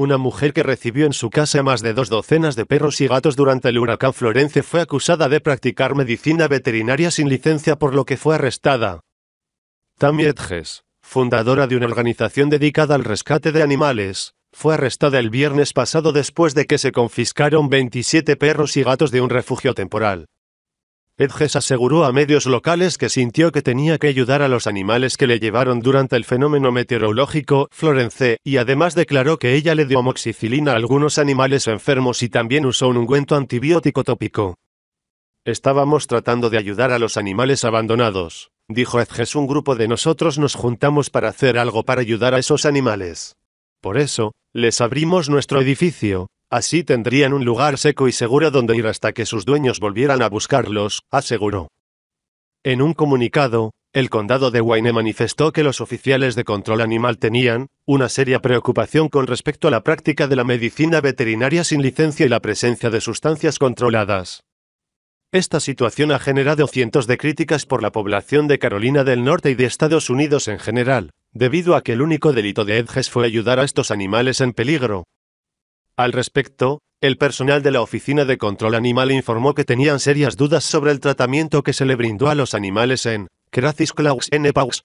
Una mujer que recibió en su casa más de dos docenas de perros y gatos durante el huracán Florence fue acusada de practicar medicina veterinaria sin licencia por lo que fue arrestada. Tammy fundadora de una organización dedicada al rescate de animales, fue arrestada el viernes pasado después de que se confiscaron 27 perros y gatos de un refugio temporal. Edges aseguró a medios locales que sintió que tenía que ayudar a los animales que le llevaron durante el fenómeno meteorológico Florence, y además declaró que ella le dio amoxicilina a algunos animales enfermos y también usó un ungüento antibiótico tópico. Estábamos tratando de ayudar a los animales abandonados, dijo Edges. Un grupo de nosotros nos juntamos para hacer algo para ayudar a esos animales. Por eso, les abrimos nuestro edificio, Así tendrían un lugar seco y seguro donde ir hasta que sus dueños volvieran a buscarlos, aseguró. En un comunicado, el condado de Wayne manifestó que los oficiales de control animal tenían una seria preocupación con respecto a la práctica de la medicina veterinaria sin licencia y la presencia de sustancias controladas. Esta situación ha generado cientos de críticas por la población de Carolina del Norte y de Estados Unidos en general, debido a que el único delito de Edges fue ayudar a estos animales en peligro, al respecto, el personal de la Oficina de Control Animal informó que tenían serias dudas sobre el tratamiento que se le brindó a los animales en Krasisklaus Klaus N. Paus,